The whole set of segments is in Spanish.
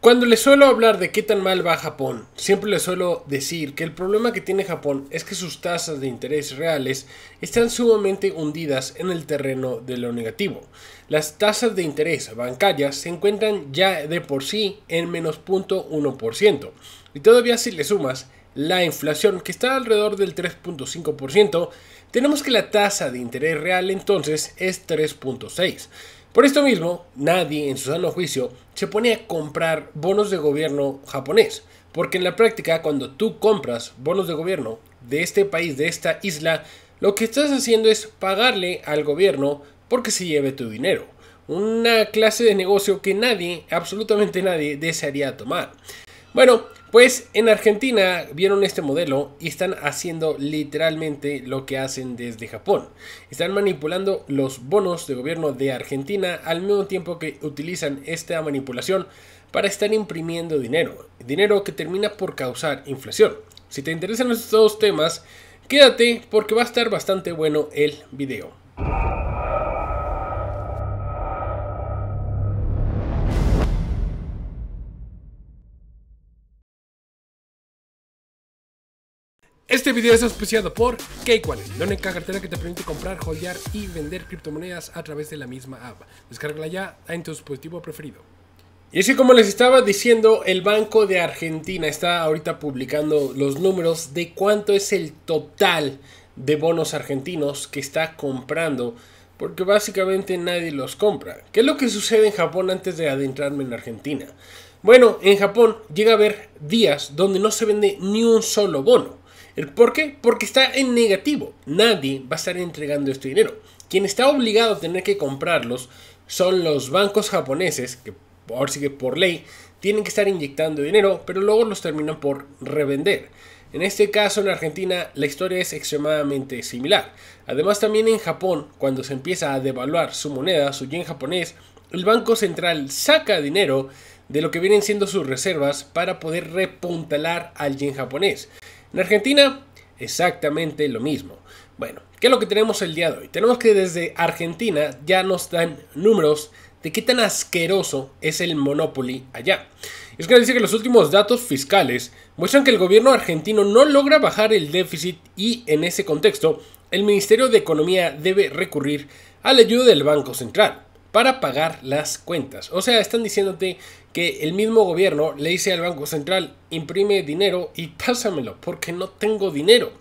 Cuando le suelo hablar de qué tan mal va Japón, siempre le suelo decir que el problema que tiene Japón es que sus tasas de interés reales están sumamente hundidas en el terreno de lo negativo. Las tasas de interés bancarias se encuentran ya de por sí en menos 0.1%. Y todavía si le sumas la inflación que está alrededor del 3.5%, tenemos que la tasa de interés real entonces es 3.6%. Por esto mismo, nadie en su sano juicio se pone a comprar bonos de gobierno japonés, porque en la práctica cuando tú compras bonos de gobierno de este país, de esta isla, lo que estás haciendo es pagarle al gobierno porque se lleve tu dinero. Una clase de negocio que nadie, absolutamente nadie, desearía tomar. Bueno, pues en Argentina vieron este modelo y están haciendo literalmente lo que hacen desde Japón. Están manipulando los bonos de gobierno de Argentina al mismo tiempo que utilizan esta manipulación para estar imprimiendo dinero. Dinero que termina por causar inflación. Si te interesan estos dos temas, quédate porque va a estar bastante bueno el video. Este video es auspiciado por Cakewallet, la única cartera que te permite comprar, joyar y vender criptomonedas a través de la misma app. Descárgala ya en tu dispositivo preferido. Y así como les estaba diciendo, el Banco de Argentina está ahorita publicando los números de cuánto es el total de bonos argentinos que está comprando, porque básicamente nadie los compra. ¿Qué es lo que sucede en Japón antes de adentrarme en Argentina? Bueno, en Japón llega a haber días donde no se vende ni un solo bono. ¿Por qué? Porque está en negativo. Nadie va a estar entregando este dinero. Quien está obligado a tener que comprarlos son los bancos japoneses, que ahora sí que por ley tienen que estar inyectando dinero, pero luego los terminan por revender. En este caso en Argentina la historia es extremadamente similar. Además también en Japón, cuando se empieza a devaluar su moneda, su yen japonés, el Banco Central saca dinero de lo que vienen siendo sus reservas para poder repuntalar al yen japonés. En Argentina, exactamente lo mismo. Bueno, ¿qué es lo que tenemos el día de hoy? Tenemos que desde Argentina ya nos dan números de qué tan asqueroso es el Monopoly allá. Es que dice que los últimos datos fiscales muestran que el gobierno argentino no logra bajar el déficit y en ese contexto el Ministerio de Economía debe recurrir a la ayuda del Banco Central para pagar las cuentas. O sea, están diciéndote que el mismo gobierno le dice al Banco Central, imprime dinero y pásamelo, porque no tengo dinero.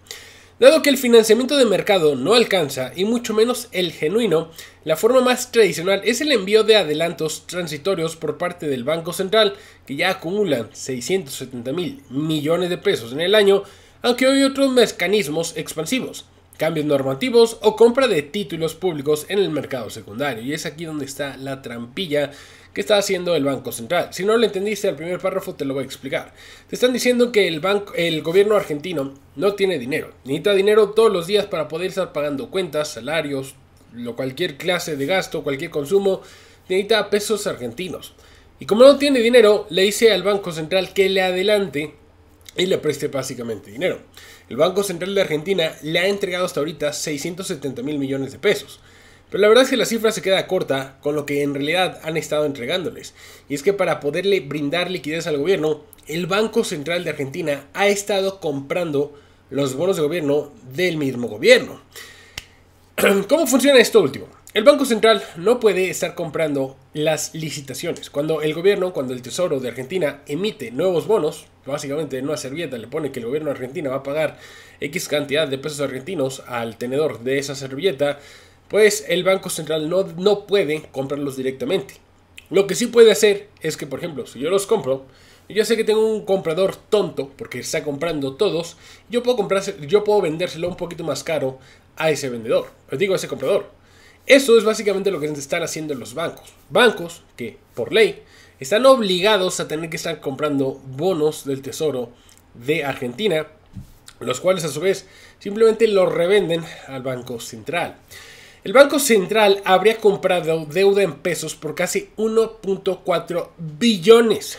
Dado que el financiamiento de mercado no alcanza, y mucho menos el genuino, la forma más tradicional es el envío de adelantos transitorios por parte del Banco Central, que ya acumulan 670 mil millones de pesos en el año, aunque hay otros mecanismos expansivos cambios normativos o compra de títulos públicos en el mercado secundario. Y es aquí donde está la trampilla que está haciendo el Banco Central. Si no lo entendiste al primer párrafo, te lo voy a explicar. Te están diciendo que el, banco, el gobierno argentino no tiene dinero. Necesita dinero todos los días para poder estar pagando cuentas, salarios, lo, cualquier clase de gasto, cualquier consumo. Necesita pesos argentinos. Y como no tiene dinero, le dice al Banco Central que le adelante y le preste básicamente dinero. El Banco Central de Argentina le ha entregado hasta ahorita 670 mil millones de pesos. Pero la verdad es que la cifra se queda corta con lo que en realidad han estado entregándoles. Y es que para poderle brindar liquidez al gobierno, el Banco Central de Argentina ha estado comprando los bonos de gobierno del mismo gobierno. ¿Cómo funciona esto último? El Banco Central no puede estar comprando las licitaciones. Cuando el gobierno, cuando el Tesoro de Argentina emite nuevos bonos, básicamente en una servilleta le pone que el gobierno argentino va a pagar X cantidad de pesos argentinos al tenedor de esa servilleta, pues el Banco Central no, no puede comprarlos directamente. Lo que sí puede hacer es que, por ejemplo, si yo los compro, yo sé que tengo un comprador tonto, porque está comprando todos, yo puedo, comprarse, yo puedo vendérselo un poquito más caro a ese vendedor, les digo a ese comprador. Eso es básicamente lo que están haciendo los bancos. Bancos que, por ley, están obligados a tener que estar comprando bonos del Tesoro de Argentina, los cuales a su vez simplemente los revenden al Banco Central. El Banco Central habría comprado deuda en pesos por casi 1.4 billones.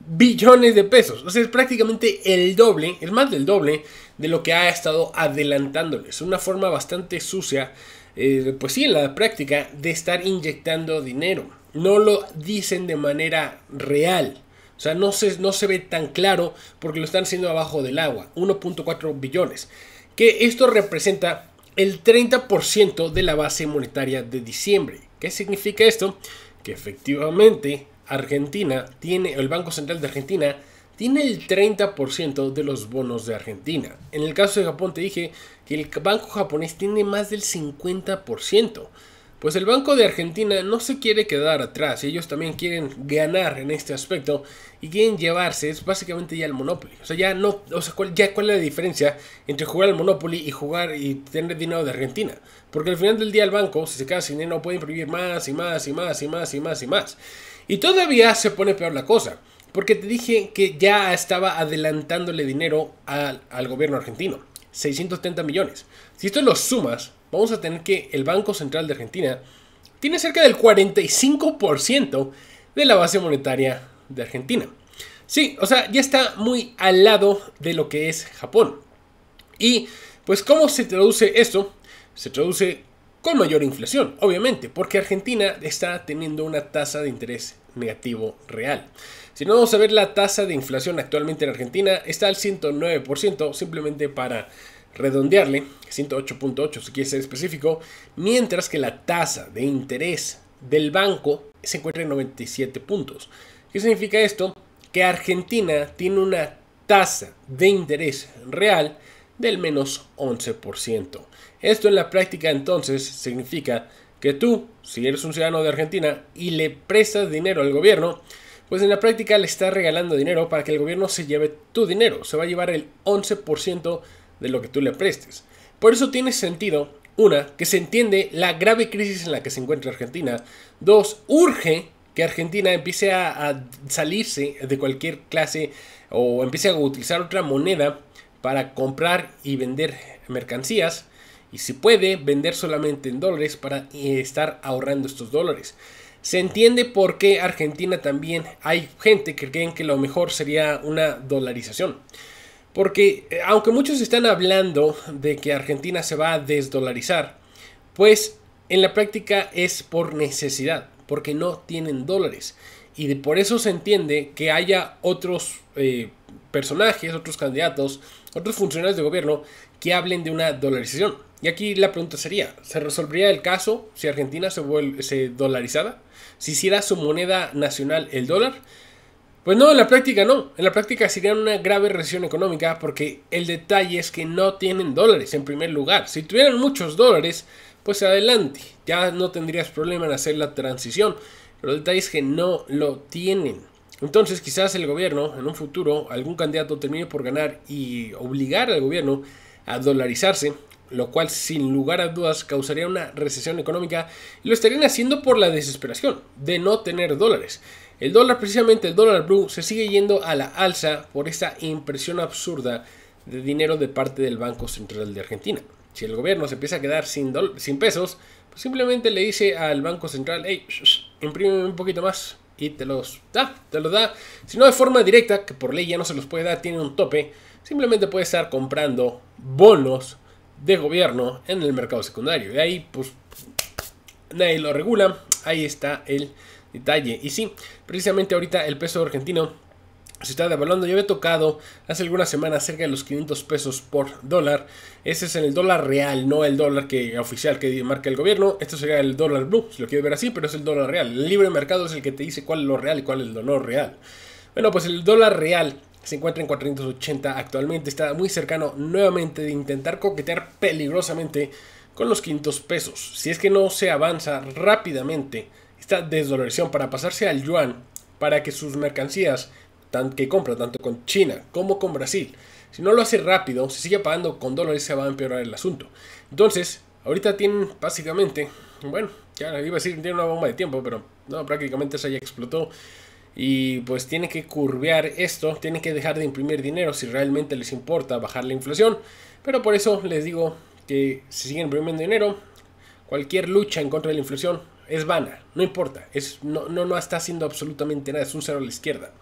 Billones de pesos. O sea, es prácticamente el doble, es más del doble de lo que ha estado adelantándoles. Una forma bastante sucia eh, pues sí, en la práctica de estar inyectando dinero. No lo dicen de manera real. O sea, no se, no se ve tan claro porque lo están haciendo abajo del agua. 1.4 billones. Que esto representa el 30% de la base monetaria de diciembre. ¿Qué significa esto? Que efectivamente Argentina tiene, el Banco Central de Argentina tiene el 30% de los bonos de Argentina. En el caso de Japón te dije que el banco japonés tiene más del 50%. Pues el Banco de Argentina no se quiere quedar atrás, ellos también quieren ganar en este aspecto y quieren llevarse, es básicamente ya el Monopoly. O sea, ya no, o sea, ¿cuál, cuál es la diferencia entre jugar al Monopoly y jugar y tener dinero de Argentina. Porque al final del día el banco, si se queda sin dinero, puede imprimir más y más y más y más y más y más. Y todavía se pone peor la cosa. Porque te dije que ya estaba adelantándole dinero al, gobierno argentino. 630 millones. Si esto lo sumas, vamos a tener que el Banco Central de Argentina tiene cerca del 45% de la base monetaria de Argentina. Sí, o sea, ya está muy al lado de lo que es Japón. Y pues, ¿cómo se traduce esto? Se traduce con mayor inflación, obviamente, porque Argentina está teniendo una tasa de interés negativo real. Si no vamos a ver la tasa de inflación actualmente en Argentina, está al 109%, simplemente para redondearle, 108.8 si quieres ser específico, mientras que la tasa de interés del banco se encuentra en 97 puntos. ¿Qué significa esto? Que Argentina tiene una tasa de interés real del menos 11%. Esto en la práctica entonces significa que tú, si eres un ciudadano de Argentina y le prestas dinero al gobierno, pues en la práctica le estás regalando dinero para que el gobierno se lleve tu dinero, se va a llevar el 11% de lo que tú le prestes. Por eso tiene sentido, una, que se entiende la grave crisis en la que se encuentra Argentina, dos, urge que Argentina empiece a, a salirse de cualquier clase o empiece a utilizar otra moneda para comprar y vender mercancías y si puede vender solamente en dólares para eh, estar ahorrando estos dólares. Se entiende por qué Argentina también hay gente que creen que lo mejor sería una dolarización. Porque eh, aunque muchos están hablando de que Argentina se va a desdolarizar, pues en la práctica es por necesidad porque no tienen dólares. Y por eso se entiende que haya otros eh, personajes, otros candidatos, otros funcionarios de gobierno que hablen de una dolarización. Y aquí la pregunta sería, ¿se resolvería el caso si Argentina se, se dolarizada? ¿Si hiciera su moneda nacional el dólar? Pues no, en la práctica no. En la práctica sería una grave recesión económica porque el detalle es que no tienen dólares en primer lugar. Si tuvieran muchos dólares, pues adelante, ya no tendrías problema en hacer la transición. Pero el detalle es que no lo tienen. Entonces quizás el gobierno, en un futuro, algún candidato termine por ganar y obligar al gobierno a dolarizarse, lo cual sin lugar a dudas causaría una recesión económica y lo estarían haciendo por la desesperación de no tener dólares. El dólar, precisamente el dólar blue, se sigue yendo a la alza por esta impresión absurda de dinero de parte del Banco Central de Argentina. Si el gobierno se empieza a quedar sin, sin pesos, pues simplemente le dice al Banco Central, hey, imprime un poquito más y te los da, te los da. Si no de forma directa, que por ley ya no se los puede dar, tiene un tope, simplemente puede estar comprando bonos de gobierno en el mercado secundario. Y ahí, pues, nadie lo regula. Ahí está el detalle. Y sí, precisamente ahorita el peso argentino se está devaluando. Yo había tocado hace algunas semanas cerca de los 500 pesos por dólar. Ese es el dólar real, no el dólar que, oficial que marca el gobierno. Esto sería el dólar blue, si lo quiero ver así, pero es el dólar real. El libre mercado es el que te dice cuál es lo real y cuál es el dolor real. Bueno, pues el dólar real se encuentra en 480 actualmente. Está muy cercano nuevamente de intentar coquetear peligrosamente con los 500 pesos. Si es que no se avanza rápidamente esta desvalorización para pasarse al yuan, para que sus mercancías que compra tanto con China como con Brasil. Si no lo hace rápido, si sigue pagando con dólares, se va a empeorar el asunto. Entonces, ahorita tienen básicamente, bueno, ya iba a decir, tiene una bomba de tiempo, pero no, prácticamente se ya explotó. Y pues tiene que curvear esto, tiene que dejar de imprimir dinero si realmente les importa bajar la inflación. Pero por eso les digo que si siguen imprimiendo dinero, cualquier lucha en contra de la inflación es vana, no importa, es, no, no, no está haciendo absolutamente nada, es un cero a la izquierda.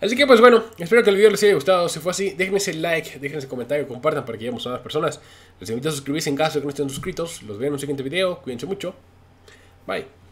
Así que pues bueno, espero que el video les haya gustado. Si fue así, déjenme ese like, déjenme ese comentario, compartan para que lleguemos a más personas. Les invito a suscribirse en caso de que no estén suscritos. Los veo en un siguiente video. Cuídense mucho. Bye.